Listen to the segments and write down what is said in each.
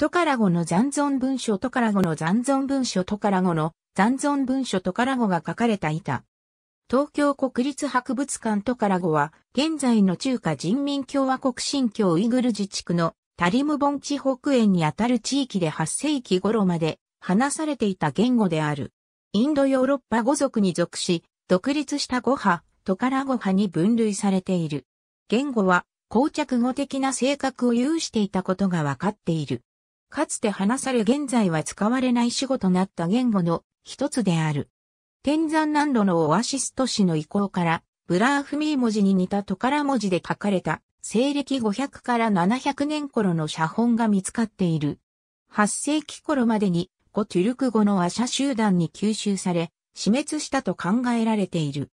トカラゴの残存文書トカラゴの残存文書トカラゴの残存文書トカラゴが書かれた板。東京国立博物館トカラゴは、現在の中華人民共和国新疆ウイグル自治区のタリム盆地北縁にあたる地域で8世紀頃まで話されていた言語である。インドヨーロッパ語族に属し、独立した語派、トカラ語派に分類されている。言語は、膠着語的な性格を有していたことがわかっている。かつて話され現在は使われない主語となった言語の一つである。天山南路のオアシス都市の遺構から、ブラーフミー文字に似たトカラ文字で書かれた、西暦500から700年頃の写本が見つかっている。8世紀頃までに、古トゥルク語のシャ集団に吸収され、死滅したと考えられている。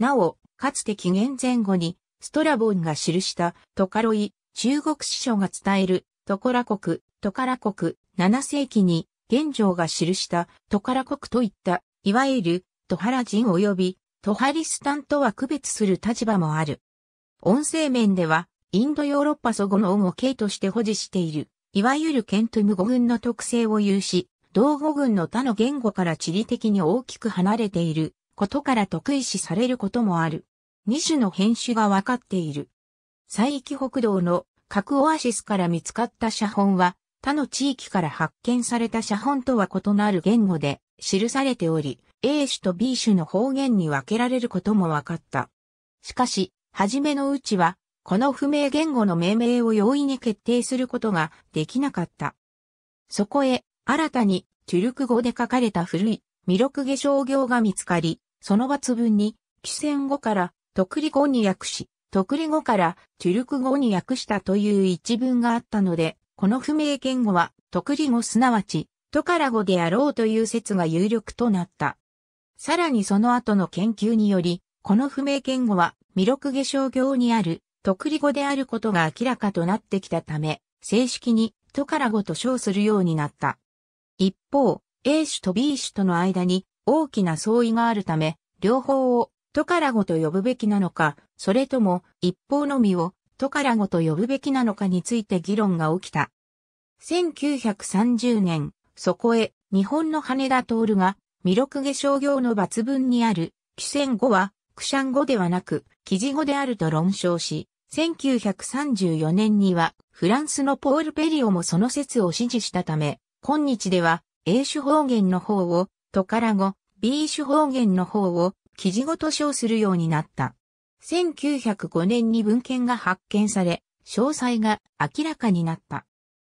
なお、かつて紀元前後に、ストラボンが記したトカロイ、中国史書が伝える、トコラ国、トカラ国、7世紀に、玄奘が記したトカラ国といった、いわゆる、トハラ人及び、トハリスタンとは区別する立場もある。音声面では、インドヨーロッパ祖語の音を形として保持している、いわゆるケントゥム語群の特性を有し、同語群の他の言語から地理的に大きく離れていることから得意視されることもある。二種の変種が分かっている。西域北道の核オアシスから見つかった写本は、他の地域から発見された写本とは異なる言語で記されており、A 種と B 種の方言に分けられることも分かった。しかし、初めのうちは、この不明言語の命名を容易に決定することができなかった。そこへ、新たに、トゥルク語で書かれた古い、弥勒化商業が見つかり、その抜文に、紀戦語から、徳利語に訳し、徳利語から、トゥルク語に訳したという一文があったので、この不明言語は、特利語すなわち、トカラ語であろうという説が有力となった。さらにその後の研究により、この不明言語は、弥勒下商業にある、特利語であることが明らかとなってきたため、正式に、トカラ語と称するようになった。一方、A 種と B 種との間に大きな相違があるため、両方をトカラ語と呼ぶべきなのか、それとも一方のみをトカラ語と呼ぶべきなのかについて議論が起きた。1930年、そこへ日本の羽田徹が、弥勒下商業の抜群にある、寄戦語は、クシャン語ではなく、記事語であると論証し、1934年には、フランスのポール・ペリオもその説を支持したため、今日では、英種方言の方を、トカラ語、B 種方言の方を、記事語と称するようになった。1905年に文献が発見され、詳細が明らかになった。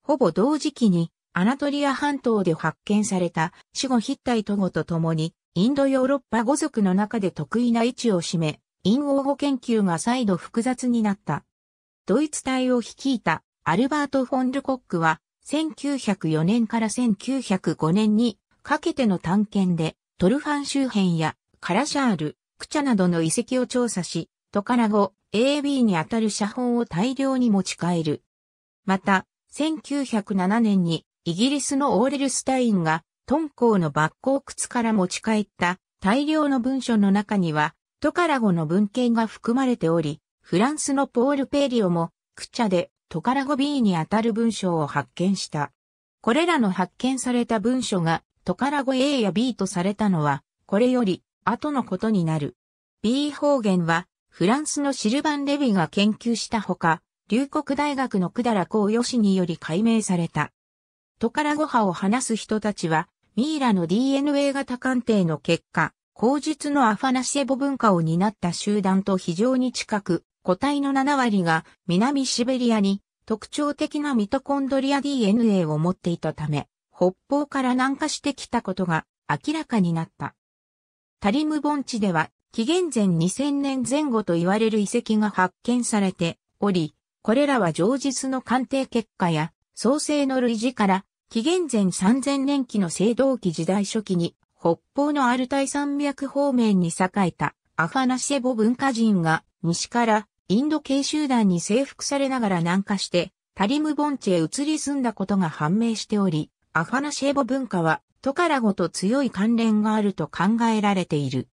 ほぼ同時期に、アナトリア半島で発見された死後筆体ト語とともに、インドヨーロッパ語族の中で得意な位置を占め、陰王語研究が再度複雑になった。ドイツ隊を率いたアルバート・フォンルコックは、1904年から1905年にかけての探検で、トルファン周辺やカラシャール、クチャなどの遺跡を調査し、トカラ語 AB にあたる写本を大量に持ち帰る。また、1907年にイギリスのオーレルスタインが敦煌の抜光窟から持ち帰った大量の文書の中には、トカラ語の文献が含まれており、フランスのポール・ペーリオも、クチャでトカラ語 B にあたる文章を発見した。これらの発見された文書がトカラ語 A や B とされたのは、これより後のことになる。B 方言はフランスのシルバン・レビが研究したほか、龍谷大学の百済光義により解明された。トカラ語派を話す人たちは、ミイラの DNA 型鑑定の結果、口述のアファナシェボ文化を担った集団と非常に近く、個体の7割が南シベリアに特徴的なミトコンドリア DNA を持っていたため、北方から南下してきたことが明らかになった。タリム盆地では紀元前2000年前後と言われる遺跡が発見されており、これらは常実の鑑定結果や創生の類似から紀元前3000年期の青銅器時代初期に北方のアルタイ山脈方面に栄えたアファナシェボ文化人が西からインド系集団に征服されながら南下してタリム盆地へ移り住んだことが判明しており、アファナシェボ文化はトカラゴと強い関連があると考えられている。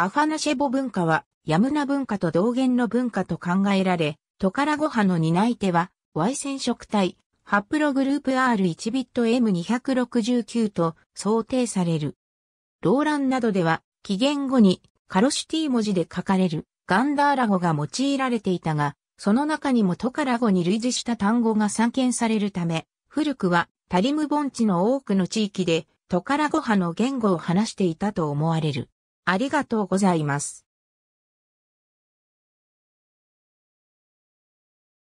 アファナシェボ文化は、ヤムナ文化と同源の文化と考えられ、トカラゴ派の担い手は、Y 染色体、ハプログループ R1 ビット M269 と想定される。ローランなどでは、起源後にカロシティ文字で書かれるガンダーラ語が用いられていたが、その中にもトカラ語に類似した単語が散見されるため、古くはタリム盆地の多くの地域でトカラ語派の言語を話していたと思われる。ありがとうございます。